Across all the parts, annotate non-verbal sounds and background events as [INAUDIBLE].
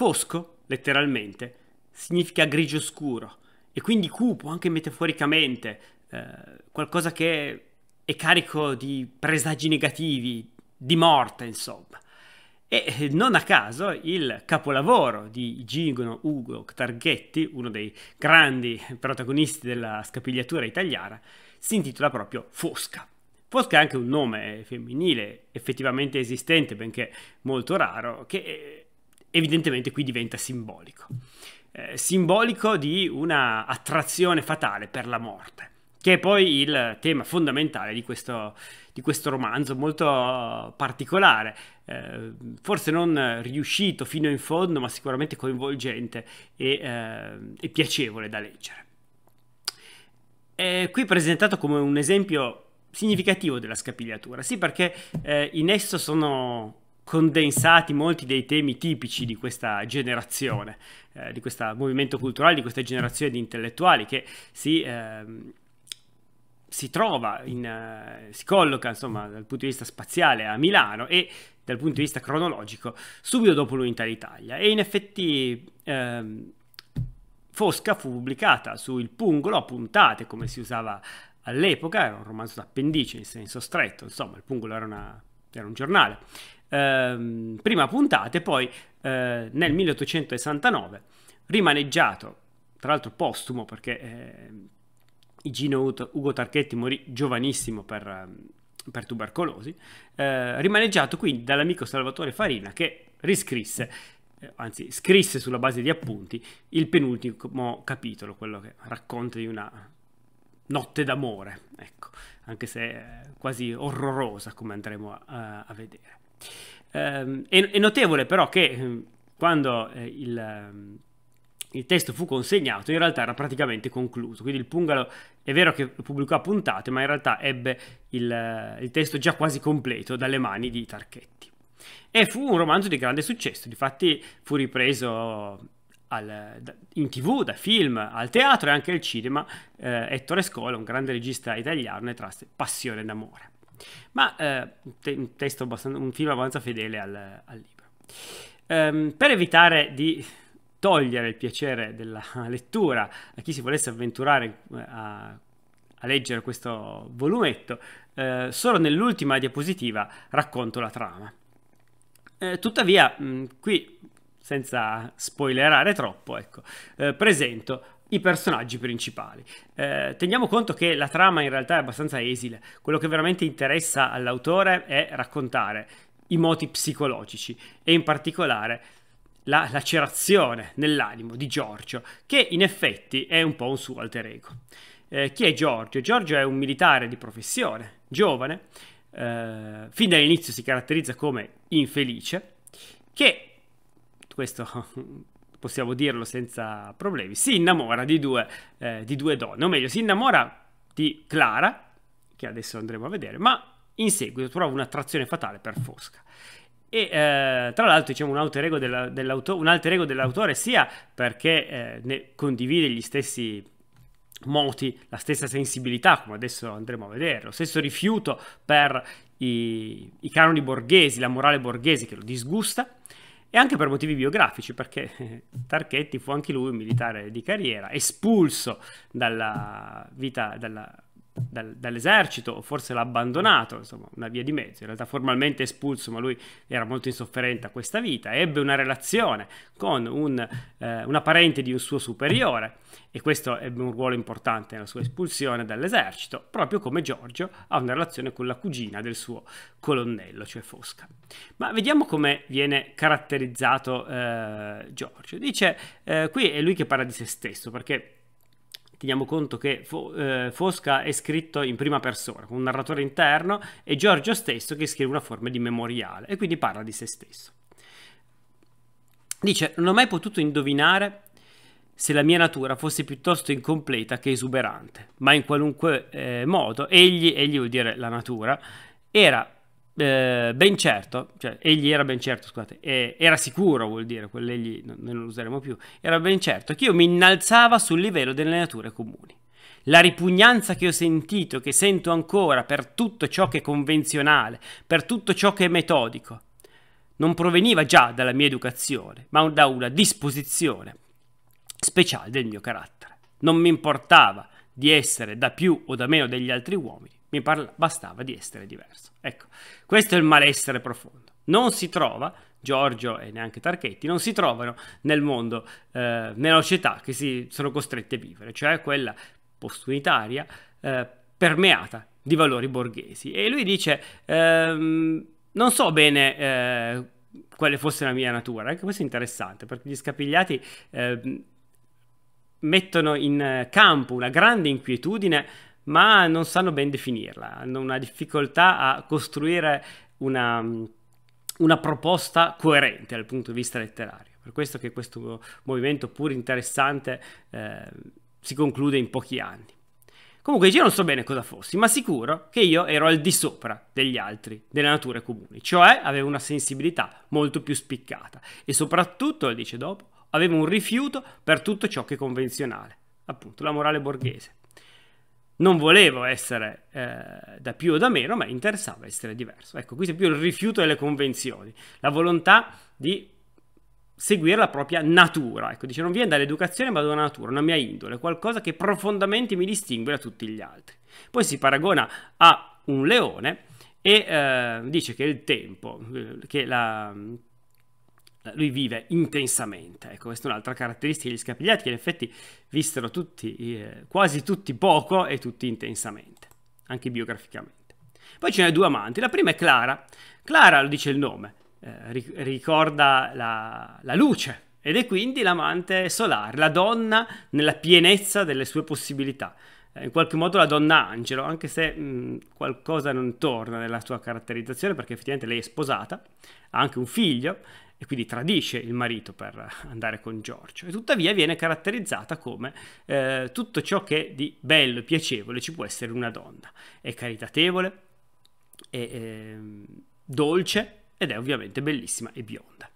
Fosco, letteralmente, significa grigio scuro e quindi cupo anche metaforicamente, eh, qualcosa che è carico di presagi negativi, di morte, insomma. E eh, non a caso il capolavoro di Gigno Ugo Targhetti, uno dei grandi protagonisti della scapigliatura italiana, si intitola proprio Fosca. Fosca è anche un nome femminile effettivamente esistente, benché molto raro, che eh, evidentemente qui diventa simbolico. Eh, simbolico di una attrazione fatale per la morte, che è poi il tema fondamentale di questo, di questo romanzo molto particolare, eh, forse non riuscito fino in fondo, ma sicuramente coinvolgente e, eh, e piacevole da leggere. È qui presentato come un esempio significativo della scapigliatura, sì perché eh, in esso sono condensati molti dei temi tipici di questa generazione, eh, di questo movimento culturale, di questa generazione di intellettuali che si... Ehm, si trova, in, uh, si colloca insomma dal punto di vista spaziale a Milano e dal punto di vista cronologico subito dopo l'unità d'Italia e in effetti ehm, Fosca fu pubblicata su Il Pungolo a puntate come si usava all'epoca, era un romanzo d'appendice in senso stretto, insomma Il Pungolo era, una, era un giornale Ehm, prima puntata e poi eh, nel 1869 rimaneggiato, tra l'altro postumo perché eh, Igino Ugo Tarchetti morì giovanissimo per, ehm, per tubercolosi, eh, rimaneggiato quindi dall'amico Salvatore Farina che riscrisse eh, anzi scrisse sulla base di appunti il penultimo capitolo, quello che racconta di una notte d'amore, ecco, anche se eh, quasi orrorosa come andremo a, a vedere. Eh, è, notevole però che ehm, quando eh, il, ehm, il, testo fu consegnato in realtà era praticamente concluso, quindi il Pungalo è vero che pubblicò a puntate, ma in realtà ebbe il, eh, il testo già quasi completo dalle mani di Tarchetti. E fu un romanzo di grande successo, difatti fu ripreso al, in tv, da film, al teatro e anche al cinema. Eh, Ettore Scola, un grande regista italiano, ne trasse passione d'amore ma eh, un, testo abbastanza, un film abbastanza fedele al, al libro. Um, per evitare di togliere il piacere della [LAUGHS] lettura a chi si volesse avventurare eh, a, a leggere questo volumetto, eh, solo nell'ultima diapositiva racconto la trama. Eh, tuttavia, mh, mm, qui senza spoilerare troppo, ecco, eh, presento i personaggi principali. Eh, teniamo conto che la trama in realtà è abbastanza esile, quello che veramente interessa all'autore è raccontare i moti psicologici e in particolare la lacerazione nell'animo di Giorgio, che in effetti è un po' un suo alter ego. Eh, chi è Giorgio? Giorgio è un militare di professione, giovane, eh, fin dall'inizio si caratterizza come infelice, che questo possiamo dirlo senza problemi, si innamora di due, eh, di due donne, o meglio, si innamora di Clara, che adesso andremo a vedere, ma in seguito trova un'attrazione fatale per Fosca. E eh, tra l'altro diciamo, un, alter ego della, dell'auto, un alter ego dell'autore sia perché eh, ne condivide gli stessi moti, la stessa sensibilità, come adesso andremo a vedere, lo stesso rifiuto per i, i canoni borghesi, la morale borghese che lo disgusta, e anche per motivi biografici, perché [LAUGHS] Tarchetti fu anche lui un militare di carriera, espulso dalla vita, dalla dal, dall'esercito, o forse l'ha abbandonato, insomma, una via di mezzo. In realtà formalmente espulso, ma lui era molto insofferente a questa vita. Ebbe una relazione con un, eh, una parente di un suo superiore e questo ebbe un ruolo importante nella sua espulsione dall'esercito, proprio come Giorgio ha una relazione con la cugina del suo colonnello, cioè Fosca. Ma vediamo come viene caratterizzato eh, Giorgio. Dice, eh, qui è lui che parla di se stesso, perché teniamo conto che eh, Fosca è scritto in prima persona, con un narratore interno, e Giorgio stesso che scrive una forma di memoriale, e quindi parla di se stesso. Dice, non ho mai potuto indovinare se la mia natura fosse piuttosto incompleta che esuberante, ma in qualunque eh, modo, egli, egli vuol dire la natura, era eh, ben certo, cioè egli era ben certo, scusate, eh, era sicuro vuol dire, quell'egli non, non lo useremo più, era ben certo che io mi innalzava sul livello delle nature comuni. La ripugnanza che ho sentito, che sento ancora per tutto ciò che è convenzionale, per tutto ciò che è metodico, non proveniva già dalla mia educazione, ma da una disposizione speciale del mio carattere. Non mi importava di essere da più o da meno degli altri uomini, mi parla- bastava di essere diverso. Ecco, questo è il malessere profondo. Non si trova, Giorgio e neanche Tarchetti, non si trovano nel mondo, eh, nella società che si sono costrette a vivere, cioè quella postunitaria eh, permeata di valori borghesi. E lui dice, ehm, non so bene... Eh, quale fosse la mia natura. Anche questo è interessante perché gli scapigliati eh, mettono in campo una grande inquietudine ma non sanno ben definirla, hanno una difficoltà a costruire una, mm, una proposta coerente dal punto di vista letterario. Per questo che questo movimento pur interessante eh, si conclude in pochi anni. Comunque io non so bene cosa fossi, ma sicuro che io ero al di sopra degli altri, delle nature comuni, cioè avevo una sensibilità molto più spiccata e soprattutto, dice dopo, avevo un rifiuto per tutto ciò che è convenzionale, appunto la morale borghese non volevo essere eh, da più o da meno, ma interessava essere diverso. Ecco, qui c'è più il rifiuto delle convenzioni, la volontà di seguire la propria natura. Ecco, dice non viene dall'educazione ma da una natura, una mia indole, qualcosa che profondamente mi distingue da tutti gli altri. Poi si paragona a un leone e eh, dice che il tempo, eh, che la eh, lui vive intensamente, ecco questa è un'altra caratteristica degli scapigliati che in effetti vissero tutti, eh, quasi tutti poco e tutti intensamente, anche biograficamente. Poi ce ne sono due amanti, la prima è Clara, Clara lo dice il nome, eh, ricorda la, la luce ed è quindi l'amante solare, la donna nella pienezza delle sue possibilità, eh, in qualche modo la donna angelo, anche se mh, qualcosa non torna nella sua caratterizzazione perché effettivamente lei è sposata, ha anche un figlio e quindi tradisce il marito per andare con Giorgio e tuttavia viene caratterizzata come eh, tutto ciò che di bello e piacevole ci può essere in una donna. È caritatevole, è, è ehm, dolce ed è ovviamente bellissima e bionda.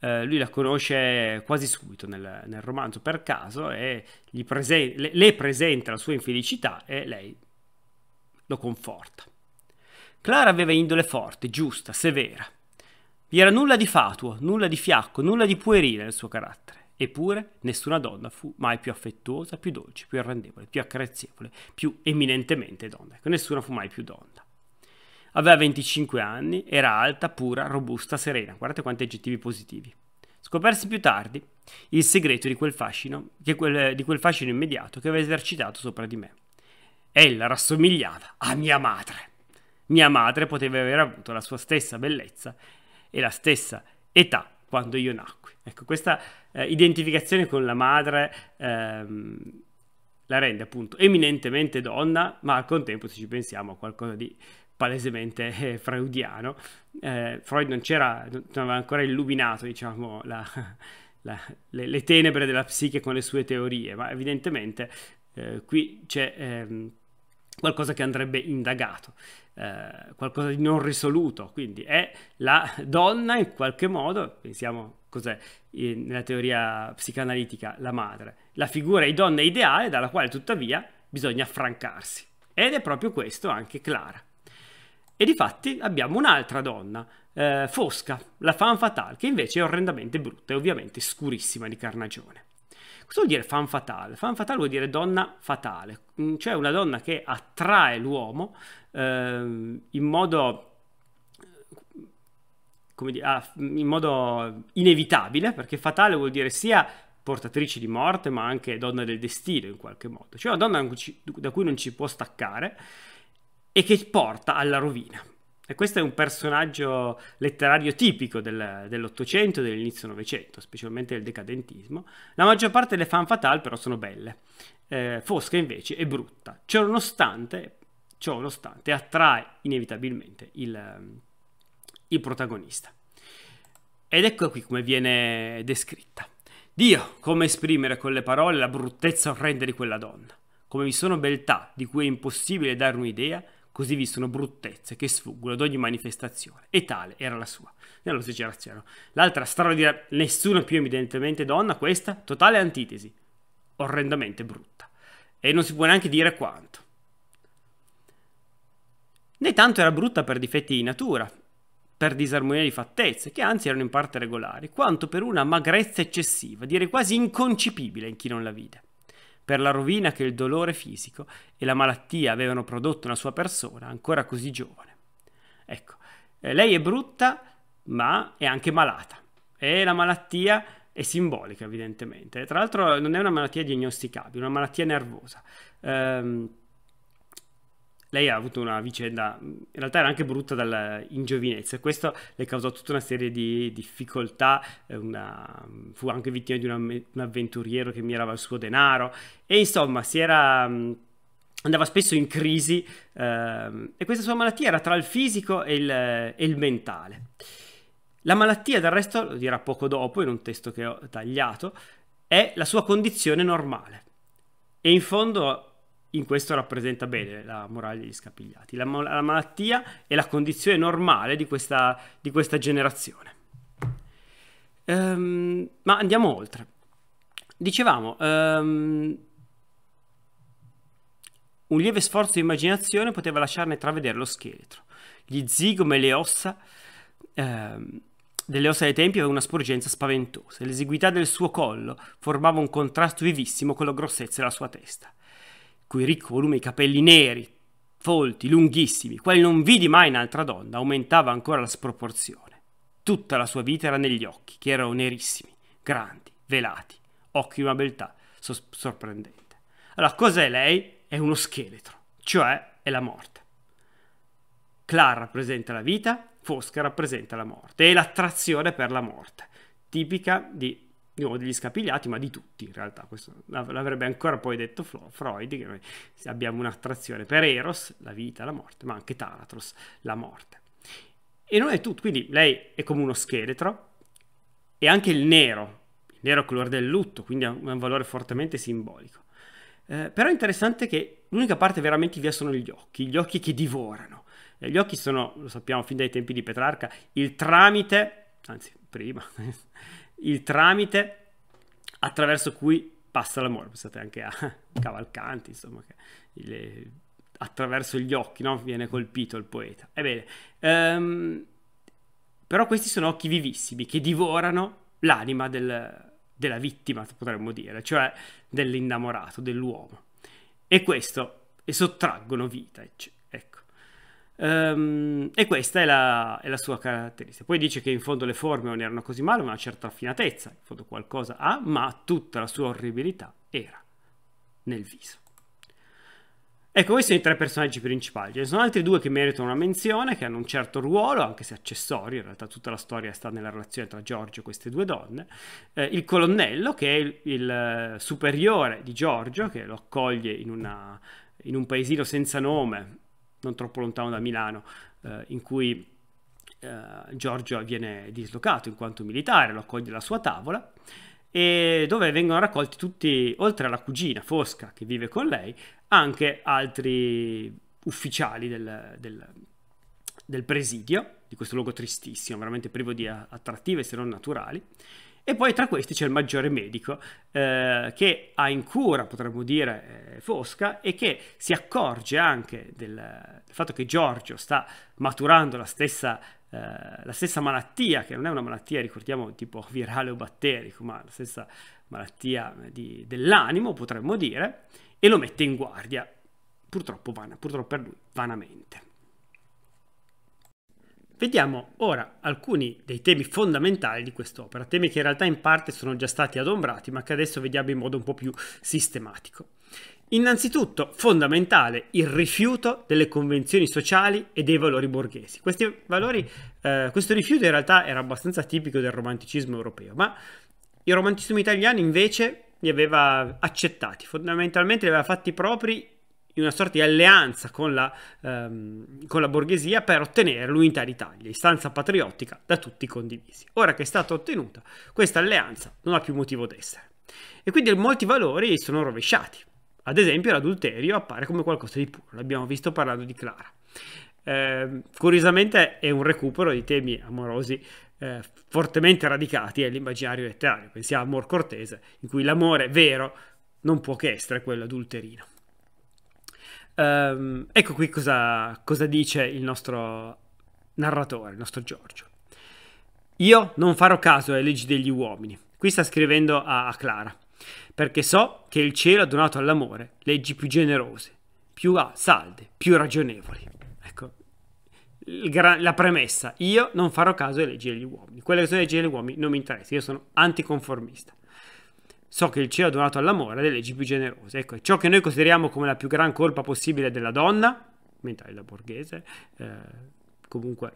Eh, lui la conosce quasi subito nel, nel romanzo per caso e presen le, le presenta la sua infelicità e lei lo conforta. Clara aveva indole forte, giusta, severa vi era nulla di fatuo, nulla di fiacco, nulla di puerile nel suo carattere. Eppure nessuna donna fu mai più affettuosa, più dolce, più arrendevole, più accarezzevole, più eminentemente donna. Ecco, nessuna fu mai più donna. Aveva 25 anni, era alta, pura, robusta, serena. Guardate quanti aggettivi positivi. Scopersi più tardi il segreto di quel fascino, quel, di quel fascino immediato che aveva esercitato sopra di me. Ella rassomigliava a mia madre. Mia madre poteva aver avuto la sua stessa bellezza e la stessa età quando io nacqui. Ecco, questa eh, identificazione con la madre ehm, la rende appunto eminentemente donna, ma al contempo, se ci pensiamo, a qualcosa di palesemente eh, freudiano. Eh, Freud non c'era, non aveva ancora illuminato, diciamo, la, la, le, le, tenebre della psiche con le sue teorie, ma evidentemente eh, qui c'è... Ehm, qualcosa che andrebbe indagato, eh, qualcosa di non risoluto, quindi è la donna in qualche modo, pensiamo cos'è eh, nella teoria psicanalitica la madre, la figura di donna ideale dalla quale tuttavia bisogna affrancarsi. Ed è proprio questo anche Clara. E di fatti abbiamo un'altra donna, eh, Fosca, la fan fatale, che invece è orrendamente brutta e ovviamente scurissima di carnagione. Cosa vuol dire fan fatale? Fan fatale vuol dire donna fatale, mm, cioè una donna che attrae l'uomo eh, in modo come dire, ah, in modo inevitabile, perché fatale vuol dire sia portatrice di morte, ma anche donna del destino in qualche modo, cioè una donna da cui non ci può staccare e che porta alla rovina. E questo è un personaggio letterario tipico del, dell'Ottocento e dell'inizio Novecento, specialmente del decadentismo. La maggior parte delle fan fatale però sono belle, eh, Fosca invece è brutta, ciononostante, ciononostante attrae inevitabilmente il, il protagonista. Ed ecco qui come viene descritta. Dio, come esprimere con le parole la bruttezza orrenda di quella donna, come vi sono beltà di cui è impossibile dare un'idea così vi sono bruttezze che sfuggono ad ogni manifestazione. E tale era la sua. Nello esagerazione. L'altra straordinaria, nessuna più evidentemente donna, questa, totale antitesi. Orrendamente brutta. E non si può neanche dire quanto. Né tanto era brutta per difetti di natura, per disarmonia di fattezze, che anzi erano in parte regolari, quanto per una magrezza eccessiva, direi quasi inconcepibile in chi non la vide per la rovina che il dolore fisico e la malattia avevano prodotto nella sua persona, ancora così giovane. Ecco, eh, lei è brutta, ma è anche malata. E la malattia è simbolica, evidentemente. Tra l'altro non è una malattia diagnosticabile, è una malattia nervosa. Ehm, lei ha avuto una vicenda, in realtà era anche brutta dal, in giovinezza, e questo le causò tutta una serie di difficoltà, eh, una, fu anche vittima di una, un avventuriero che mirava il suo denaro, e insomma si era mm, andava spesso in crisi ehm, e questa sua malattia era tra il fisico e il, e il, mentale. La malattia, del resto, lo dirà poco dopo in un testo che ho tagliato, è la sua condizione normale. E in fondo in questo rappresenta bene la morale degli scapigliati, la, la malattia è la condizione normale di questa, di questa generazione. Um, ma andiamo oltre. Dicevamo, um, un lieve sforzo di immaginazione poteva lasciarne travedere lo scheletro. Gli zigome e le ossa um, delle ossa dei tempi aveva una sporgenza spaventosa. L'esiguità del suo collo formava un contrasto vivissimo con la grossezza della sua testa cui Rick volume i capelli neri, folti, lunghissimi, quali non vidi mai in altra donna, aumentava ancora la sproporzione. Tutta la sua vita era negli occhi, che erano nerissimi, grandi, velati, occhi di una beltà so- sorprendente. Allora, cos'è lei? È uno scheletro, cioè è la morte. Clara rappresenta la vita, Fosca rappresenta la morte e l'attrazione per la morte, tipica di o degli scapigliati, ma di tutti in realtà. Questo l'avrebbe ancora poi detto Freud, che noi abbiamo un'attrazione per Eros, la vita, la morte, ma anche Taratros, la morte. E non è tutto, quindi lei è come uno scheletro e anche il nero, il nero è il colore del lutto, quindi ha un valore fortemente simbolico. Eh, però è interessante che l'unica parte veramente via sono gli occhi, gli occhi che divorano. Eh, gli occhi sono, lo sappiamo fin dai tempi di Petrarca, il tramite, anzi prima, [LAUGHS] il tramite attraverso cui passa l'amore. Pensate anche a [LAUGHS] Cavalcanti, insomma, che il, attraverso gli occhi no? viene colpito il poeta. Ebbene, um, però questi sono occhi vivissimi che divorano l'anima del, della vittima, potremmo dire, cioè dell'innamorato, dell'uomo. E questo, e sottraggono vita, ecco. Um, e questa è la, è la, sua caratteristica. Poi dice che in fondo le forme non erano così male, ma una certa raffinatezza, in fondo qualcosa ha, ma tutta la sua orribilità era nel viso. Ecco, questi sono i tre personaggi principali. Ce ne sono altri due che meritano una menzione, che hanno un certo ruolo, anche se accessorio, in realtà tutta la storia sta nella relazione tra Giorgio e queste due donne. Eh, il colonnello, che è il, il eh, superiore di Giorgio, che lo accoglie in una in un paesino senza nome non troppo lontano da Milano, eh, in cui eh, Giorgio viene dislocato in quanto militare, lo accoglie alla sua tavola e dove vengono raccolti tutti, oltre alla cugina Fosca che vive con lei, anche altri ufficiali del, del, del presidio, di questo luogo tristissimo, veramente privo di attrattive se non naturali. E poi tra questi c'è il maggiore medico eh, che ha in cura, potremmo dire, eh, Fosca e che si accorge anche del, del fatto che Giorgio sta maturando la stessa eh, la stessa malattia, che non è una malattia, ricordiamo, tipo virale o batterico, ma la stessa malattia eh, di, dell'animo, potremmo dire, e lo mette in guardia, purtroppo, vana, purtroppo per lui, vanamente. Vediamo ora alcuni dei temi fondamentali di quest'opera, temi che in realtà in parte sono già stati adombrati, ma che adesso vediamo in modo un po' più sistematico. Innanzitutto, fondamentale, il rifiuto delle convenzioni sociali e dei valori borghesi. Valori, eh, questo rifiuto in realtà era abbastanza tipico del romanticismo europeo, ma il romanticismo italiano invece li aveva accettati, fondamentalmente li aveva fatti propri in una sorta di alleanza con la, ehm, con la borghesia per ottenere l'unità d'Italia, istanza patriottica da tutti condivisi. Ora che è stata ottenuta, questa alleanza non ha più motivo d'essere. E quindi molti valori sono rovesciati. Ad esempio l'adulterio appare come qualcosa di puro, l'abbiamo visto parlando di Clara. Eh, curiosamente è un recupero di temi amorosi eh, fortemente radicati nell'immaginario letterario. Pensiamo a Amor Cortese, in cui l'amore vero non può che essere quello adulterino. Um, ecco qui cosa, cosa dice il nostro narratore, il nostro Giorgio. Io non farò caso alle leggi degli uomini. Qui sta scrivendo a, a Clara. Perché so che il cielo ha donato all'amore leggi più generose, più ah, salde, più ragionevoli. Ecco, gra- la premessa. Io non farò caso alle leggi degli uomini. Quelle che sono le leggi degli uomini non mi interessano. Io sono anticonformista. So che il cielo ha donato all'amore delle leggi più generose. Ecco, ciò che noi consideriamo come la più gran colpa possibile della donna, mentre la borghese, eh, comunque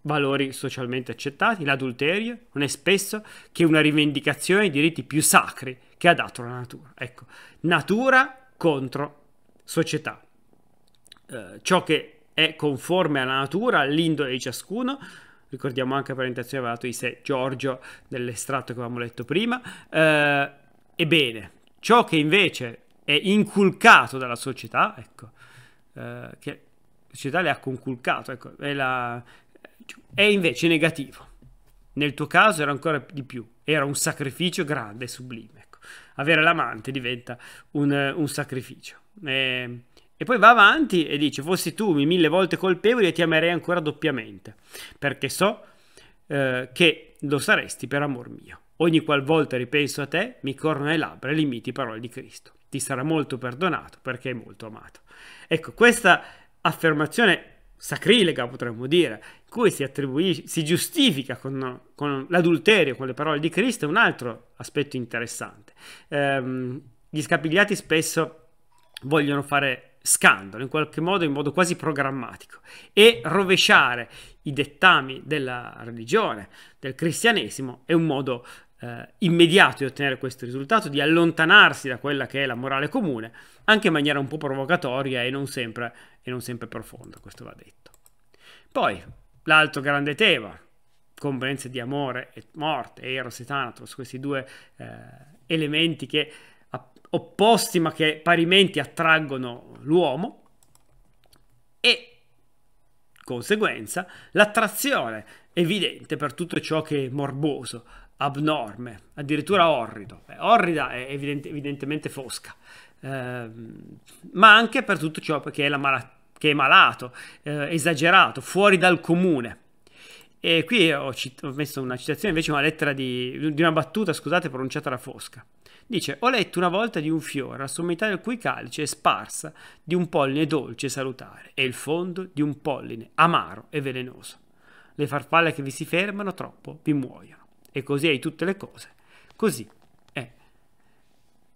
valori socialmente accettati, l'adulterio non è spesso che una rivendicazione dei diritti più sacri che ha dato la natura. Ecco, natura contro società. Eh, ciò che è conforme alla natura, all'indole di ciascuno, ricordiamo anche la presentazione aveva dato Ise Giorgio nell'estratto che avevamo letto prima. Eh, ebbene, ciò che invece è inculcato dalla società, ecco, eh, che la società le ha conculcato, ecco, è, la, è invece negativo. Nel tuo caso era ancora di più, era un sacrificio grande e sublime. Ecco. Avere l'amante diventa un, un sacrificio. E, eh, e poi va avanti e dice, fossi tu mille volte colpevole, ti amerei ancora doppiamente, perché so eh, che lo saresti per amor mio. Ogni qualvolta ripenso a te, mi corrono le labbra e limiti parole di Cristo. Ti sarà molto perdonato perché è molto amato. Ecco, questa affermazione sacrilega potremmo dire, in cui si, si giustifica con, con l'adulterio, con le parole di Cristo, è un altro aspetto interessante. Ehm, gli scapigliati spesso vogliono fare scandalo, in qualche modo in modo quasi programmatico, e rovesciare i dettami della religione, del cristianesimo, è un modo eh, immediato di ottenere questo risultato, di allontanarsi da quella che è la morale comune, anche in maniera un po' provocatoria e non sempre, e non sempre profonda, questo va detto. Poi, l'altro grande tema, componenze di amore e morte, Eros e Thanatos, questi due eh, elementi che opposti ma che parimenti attraggono l'uomo e conseguenza l'attrazione evidente per tutto ciò che è morboso, abnorme, addirittura orrido. Beh, orrida è evidente, evidentemente fosca, ehm, ma anche per tutto ciò che è, mala, che è malato, eh, esagerato, fuori dal comune. E qui ho, ho, messo una citazione invece una lettera di, di una battuta, scusate, pronunciata da Fosca. Dice, ho letto una volta di un fiore, la sommità del cui calice è sparsa di un polline dolce e salutare, e il fondo di un polline amaro e velenoso. Le farfalle che vi si fermano troppo vi muoiono. E così è di tutte le cose. Così è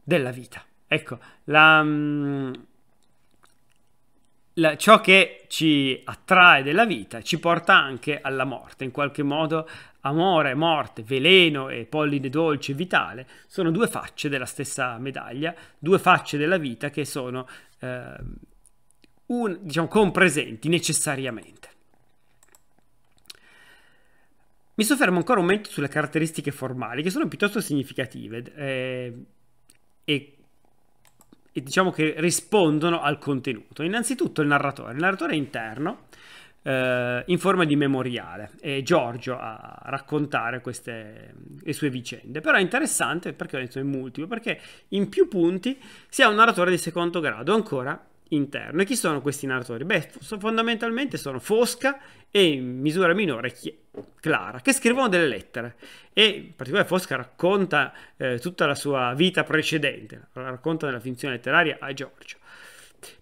della vita. Ecco, la, mm, la, ciò che ci attrae della vita ci porta anche alla morte, in qualche modo Amore, morte, veleno e polline dolce e vitale sono due facce della stessa medaglia, due facce della vita che sono eh, un, diciamo, compresenti necessariamente. Mi soffermo ancora un momento sulle caratteristiche formali che sono piuttosto significative eh, e e diciamo che rispondono al contenuto. Innanzitutto il narratore, il narratore interno eh, in forma di memoriale e Giorgio a raccontare queste le sue vicende. Però è interessante perché ho detto in multiplo, perché in più punti si ha un narratore di secondo grado ancora interno. E chi sono questi narratori? Beh, fondamentalmente sono Fosca e in misura minore Clara, che scrivono delle lettere. E in particolare Fosca racconta eh, tutta la sua vita precedente, la racconta nella finzione letteraria a Giorgio.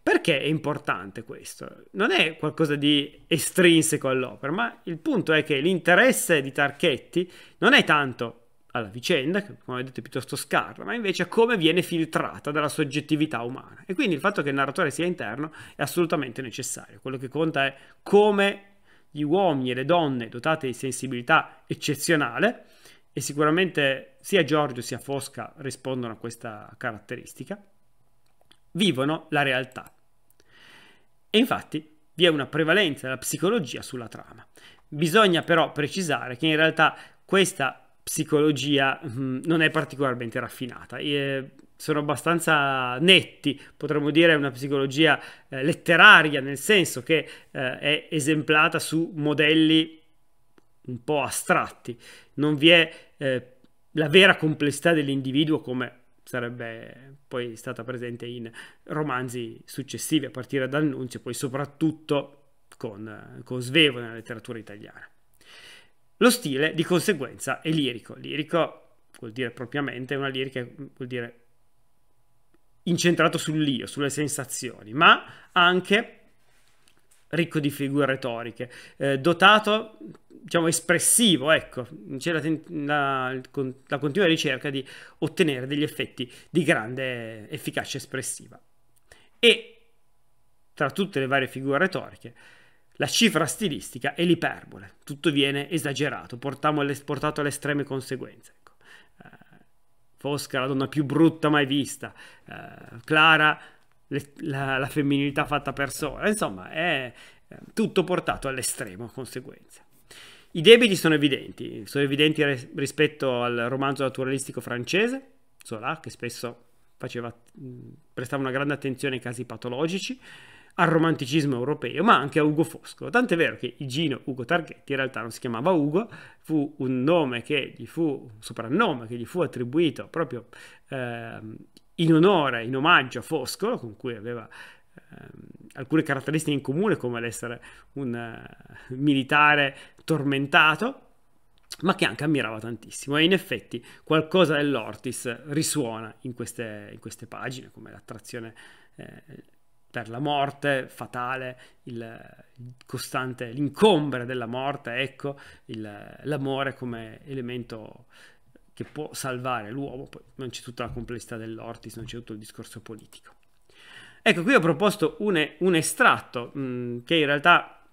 Perché è importante questo? Non è qualcosa di estrinseco all'opera, ma il punto è che l'interesse di Tarchetti non è tanto alla vicenda, che come vedete è piuttosto scarna, ma invece a come viene filtrata dalla soggettività umana. E quindi il fatto che il narratore sia interno è assolutamente necessario. Quello che conta è come gli uomini e le donne dotate di sensibilità eccezionale, e sicuramente sia Giorgio sia Fosca rispondono a questa caratteristica, vivono la realtà. E infatti vi è una prevalenza della psicologia sulla trama. Bisogna però precisare che in realtà questa psicologia mh, mm, non è particolarmente raffinata. Eh, sono abbastanza netti, potremmo dire è una psicologia eh, letteraria, nel senso che eh, è esemplata su modelli un po' astratti, non vi è eh, la vera complessità dell'individuo come sarebbe poi stata presente in romanzi successivi a partire da Annunzio, poi soprattutto con, con Svevo nella letteratura italiana. Lo stile di conseguenza è lirico. Lirico vuol dire propriamente una lirica, vuol dire incentrato sull'io, sulle sensazioni, ma anche ricco di figure retoriche, eh, dotato, diciamo, espressivo, ecco, c'è la, la, la continua ricerca di ottenere degli effetti di grande efficacia espressiva. E tra tutte le varie figure retoriche, la cifra stilistica è l'iperbole, tutto viene esagerato, portato alle estreme conseguenze. Ecco. Eh, Fosca, la donna più brutta mai vista, eh, Clara, le, la, la, femminilità fatta persona, insomma è eh, tutto portato all'estremo a conseguenza. I debiti sono evidenti, sono evidenti res- rispetto al romanzo naturalistico francese, Zola, che spesso faceva, prestava una grande attenzione ai casi patologici, al romanticismo europeo, ma anche a Ugo Foscolo. Tant'è vero che Igino Ugo Targhetti in realtà non si chiamava Ugo, fu un nome che gli fu, un soprannome che gli fu attribuito proprio eh, in onore, in omaggio a Foscolo, con cui aveva ehm, alcune caratteristiche in comune come l'essere un uh, militare tormentato, ma che anche ammirava tantissimo e in effetti qualcosa dell'Ortis risuona in queste, in queste pagine come l'attrazione eh, per la morte fatale, il costante, l'incombre della morte, ecco, il, l'amore come elemento che può salvare l'uomo, poi non c'è tutta la complessità dell'Ortis, non c'è tutto il discorso politico. Ecco, qui ho proposto un, un estratto mh, mm, che in realtà,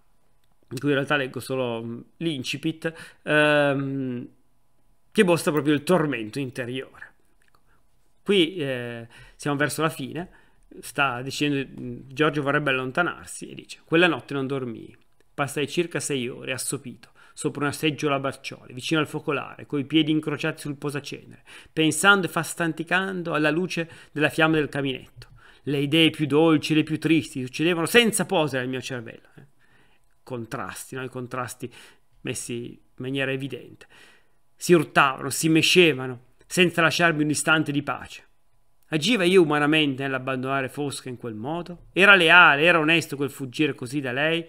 in cui in realtà leggo solo mm, l'incipit, ehm, che mostra proprio il tormento interiore. Ecco, qui eh, siamo verso la fine, sta dicendo, mm, Giorgio vorrebbe allontanarsi e dice, quella notte non dormii, passai circa sei ore assopito sopra una seggiola a barcioli, vicino al focolare, coi piedi incrociati sul posacenere, pensando e fastanticando alla luce della fiamma del caminetto. Le idee più dolci, le più tristi, succedevano senza posa nel mio cervello. Eh. Contrasti, no? i contrasti messi in maniera evidente. Si urtavano, si mescevano, senza lasciarmi un istante di pace. Agiva io umanamente nell'abbandonare Fosca in quel modo? Era leale, era onesto quel fuggire così da lei?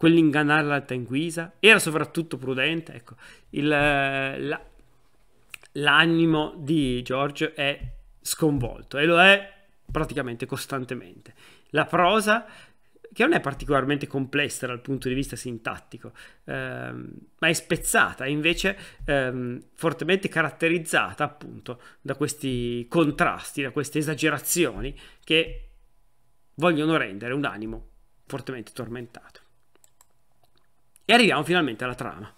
quell'ingannare l'alta in guisa, era soprattutto prudente, ecco, il, eh, la, l'animo di Giorgio è sconvolto e lo è praticamente costantemente. La prosa, che non è particolarmente complessa dal punto di vista sintattico, ehm, ma è spezzata, invece ehm, fortemente caratterizzata appunto da questi contrasti, da queste esagerazioni che vogliono rendere un animo fortemente tormentato. E arriviamo finalmente alla trama.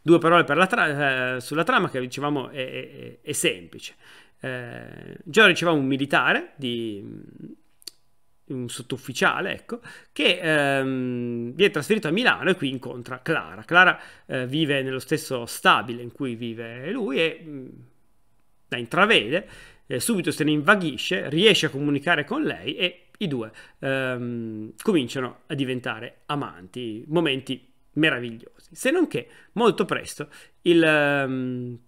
Due parole tra- eh, sulla trama che dicevamo è, è, è semplice. Eh, già ricevamo un militare di mm, un sottufficiale, ecco, che ehm, viene trasferito a Milano e qui incontra Clara. Clara eh, vive nello stesso stabile in cui vive lui e mh, mm, la intravede, eh, subito se ne invaghisce, riesce a comunicare con lei e i due ehm, cominciano a diventare amanti, momenti meravigliosi. Se non che molto presto il, um,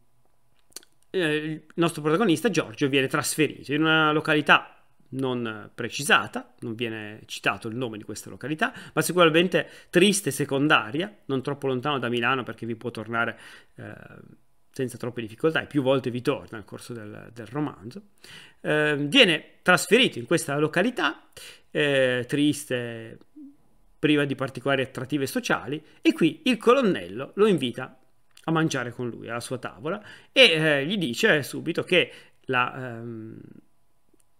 il nostro protagonista Giorgio viene trasferito in una località non precisata, non viene citato il nome di questa località, ma sicuramente triste secondaria, non troppo lontano da Milano perché vi può tornare eh, senza troppe difficoltà e più volte vi torna nel corso del, del romanzo. Eh, viene trasferito in questa località eh, triste, priva di particolari attrattive sociali, e qui il colonnello lo invita a mangiare con lui alla sua tavola e eh, gli dice subito che la, ehm,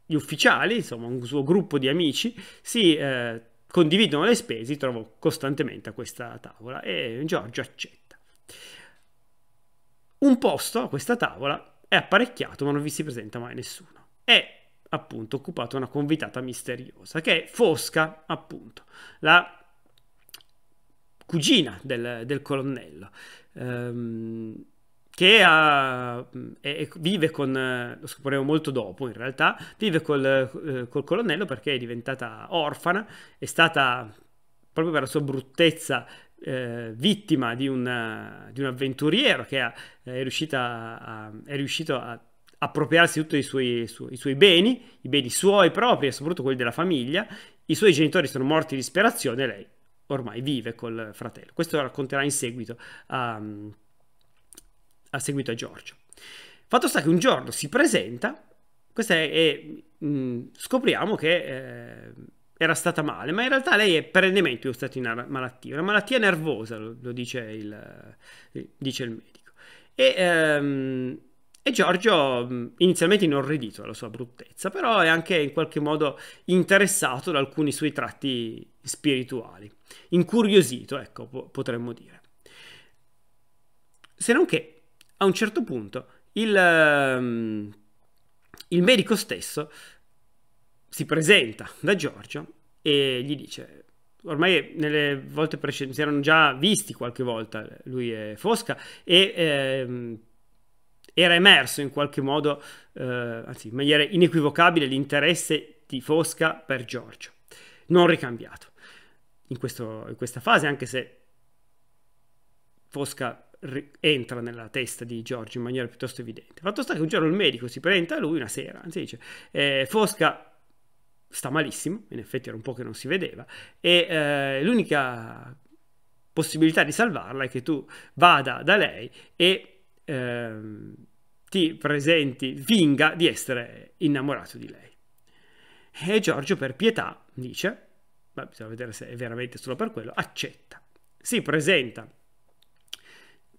gli ufficiali, insomma un suo gruppo di amici, si eh, condividono le spese, si trovano costantemente a questa tavola e Giorgio accetta. Un posto a questa tavola è apparecchiato ma non vi si presenta mai nessuno. E appunto occupato una convitata misteriosa, che è Fosca, appunto, la cugina del, del colonnello, ehm, che ha, è, vive con, lo scopriremo molto dopo in realtà, vive col, eh, col colonnello perché è diventata orfana, è stata proprio per la sua bruttezza eh, vittima di, una, di, un avventuriero che ha, è, riuscita a, è riuscito a appropriarsi di tutti i suoi, su, i suoi beni, i beni suoi propri e soprattutto quelli della famiglia. I suoi genitori sono morti di disperazione e lei ormai vive col fratello. Questo lo racconterà in seguito a, a, seguito a Giorgio. Fatto sta che un giorno si presenta, questa è, è mh, mm, scopriamo che eh, era stata male, ma in realtà lei è perennemente stata in una malattia, una malattia nervosa, lo, lo dice, il, dice, il, medico. E ehm, e Giorgio, mm, inizialmente inorridito dalla sua bruttezza, però è anche in qualche modo interessato da alcuni suoi tratti spirituali, incuriosito, ecco, potremmo dire. Se non che, a un certo punto, il, mm, il medico stesso si presenta da Giorgio e gli dice, ormai nelle volte precedenti si erano già visti qualche volta lui e Fosca, e... Eh, era emerso in qualche modo, eh, anzi in maniera inequivocabile, l'interesse di Fosca per Giorgio, non ricambiato. In, questo, in questa fase, anche se Fosca entra nella testa di Giorgio in maniera piuttosto evidente. Fatto sta che un giorno il medico si presenta a lui una sera, anzi dice, eh, Fosca sta malissimo, in effetti era un po' che non si vedeva, e eh, l'unica possibilità di salvarla è che tu vada da lei e ehm, ti presenti, finga di essere innamorato di lei. E Giorgio per pietà dice, ma bisogna vedere se è veramente solo per quello, accetta. Si presenta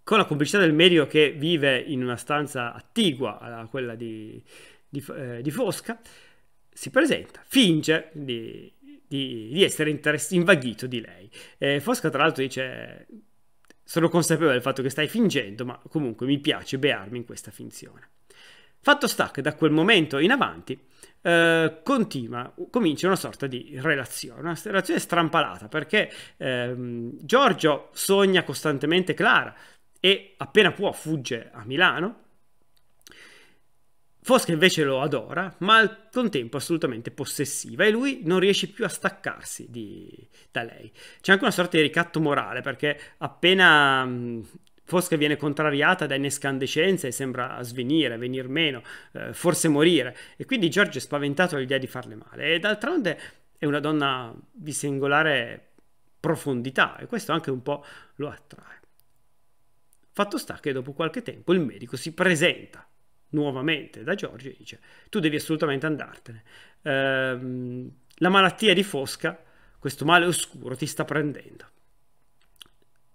con la complicità del medio che vive in una stanza attigua a quella di, di, eh, di Fosca, si presenta, finge di, di essere invaghito di lei. Eh, Fosca tra l'altro dice sono consapevole del fatto che stai fingendo, ma comunque mi piace bearmi in questa finzione. Fatto sta che da quel momento in avanti eh, continua, comincia una sorta di relazione, una relazione strampalata, perché ehm, Giorgio sogna costantemente Clara e appena può fugge a Milano Fosca invece lo adora, ma al contempo assolutamente possessiva e lui non riesce più a staccarsi di, da lei. C'è anche una sorta di ricatto morale perché appena mh, mm, Fosca viene contrariata da inescandescenze e sembra svenire, venir meno, eh, forse morire e quindi Giorgio è spaventato all'idea di farle male e d'altronde è una donna di singolare profondità e questo anche un po' lo attrae. Fatto sta che dopo qualche tempo il medico si presenta nuovamente da Giorgio e dice tu devi assolutamente andartene. Ehm, la malattia di Fosca, questo male oscuro, ti sta prendendo.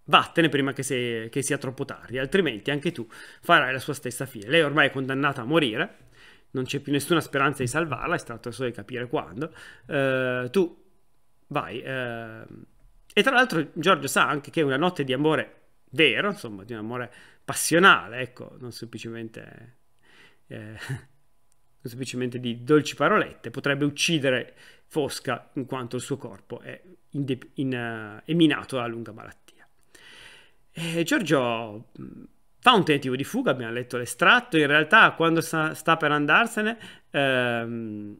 Vattene prima che, sei, che sia troppo tardi, altrimenti anche tu farai la sua stessa fine. Lei ormai è condannata a morire, non c'è più nessuna speranza di salvarla, è stato solo di capire quando. Ehm, tu vai. Ehm. E tra l'altro Giorgio sa anche che una notte di amore vero, insomma, di un amore passionale, ecco, non semplicemente eh, [LAUGHS] semplicemente di dolci parolette, potrebbe uccidere Fosca in quanto il suo corpo è, in, in, uh, eh, è minato da lunga malattia. E Giorgio mm, fa un tentativo di fuga, abbiamo letto l'estratto, in realtà quando sta, sta per andarsene ehm,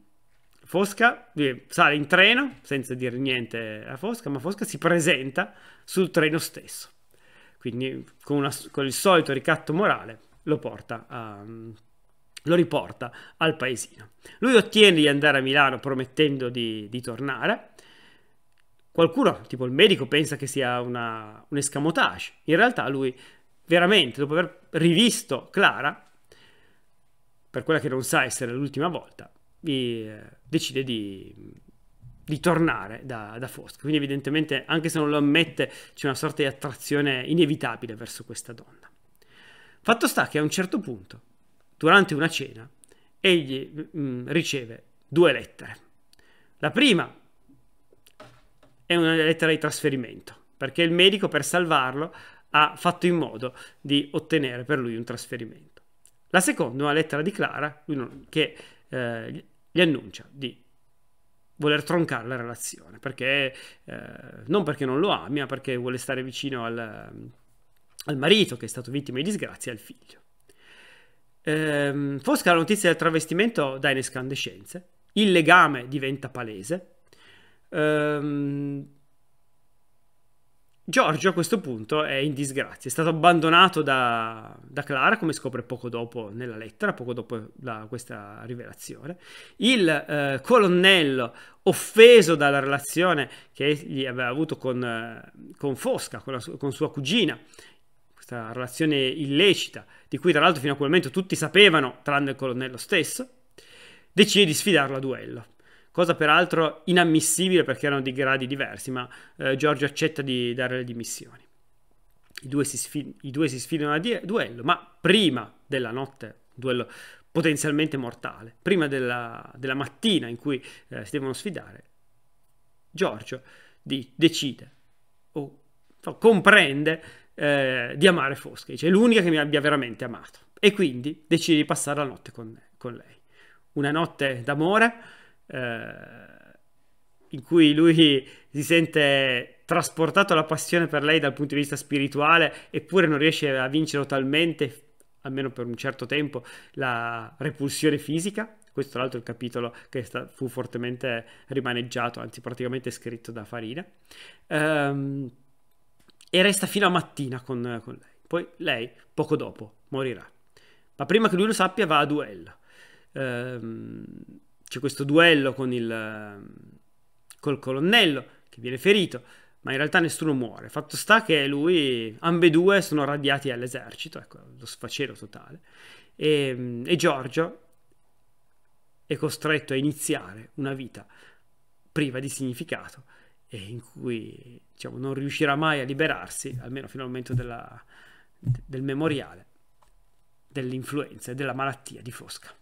Fosca sale in treno senza dire niente a Fosca, ma Fosca si presenta sul treno stesso, quindi con, una, con il solito ricatto morale lo porta a mm, lo riporta al paesino. Lui ottiene di andare a Milano promettendo di, di tornare. Qualcuno, tipo il medico, pensa che sia una, un escamotage. In realtà lui, veramente, dopo aver rivisto Clara, per quella che non sa essere l'ultima volta, vi, eh, decide di, di tornare da, da Fosca. Quindi evidentemente, anche se non lo ammette, c'è una sorta di attrazione inevitabile verso questa donna. Fatto sta che a un certo punto durante una cena, egli mh, mm, mm, riceve due lettere. La prima è una lettera di trasferimento, perché il medico per salvarlo ha fatto in modo di ottenere per lui un trasferimento. La seconda è una lettera di Clara che eh, gli annuncia di voler troncare la relazione, perché eh, non perché non lo ami, ma perché vuole stare vicino al, mm, al marito che è stato vittima di disgrazia e al figlio. Ehm, fosca la notizia del travestimento dà in escandescenze, il legame diventa palese. Ehm, Giorgio a questo punto è in disgrazia, è stato abbandonato da, da Clara, come scopre poco dopo nella lettera, poco dopo la, questa rivelazione. Il eh, colonnello, offeso dalla relazione che egli aveva avuto con, eh, con Fosca, con, la, con sua cugina, questa relazione illecita, di cui tra l'altro fino a quel momento tutti sapevano, tranne il colonnello stesso, decide di sfidarlo a duello. Cosa peraltro inammissibile perché erano di gradi diversi, ma eh, Giorgio accetta di dare le dimissioni. I due si, sfid- i due si sfidano a die- duello, ma prima della notte, duello potenzialmente mortale, prima della, della mattina in cui eh, si devono sfidare, Giorgio di- decide o comprende eh, di amare Fosca, dice è l'unica che mi abbia veramente amato e quindi decide di passare la notte con, con lei. Una notte d'amore eh, in cui lui si sente trasportato alla passione per lei dal punto di vista spirituale eppure non riesce a vincere totalmente, almeno per un certo tempo, la repulsione fisica questo è l'altro capitolo che sta, fu fortemente rimaneggiato, anzi praticamente scritto da Farina. Um, e resta fino a mattina con, con lei. Poi lei, poco dopo, morirà. Ma prima che lui lo sappia, va a duello. Ehm, c'è questo duello con il, col colonnello che viene ferito, ma in realtà nessuno muore. Fatto sta che lui, ambedue sono radiati all'esercito, ecco, lo sfacelo totale. E, ehm, e Giorgio è costretto a iniziare una vita priva di significato in cui diciamo, non riuscirà mai a liberarsi, almeno fino al momento della, del memoriale, dell'influenza e della malattia di Fosca.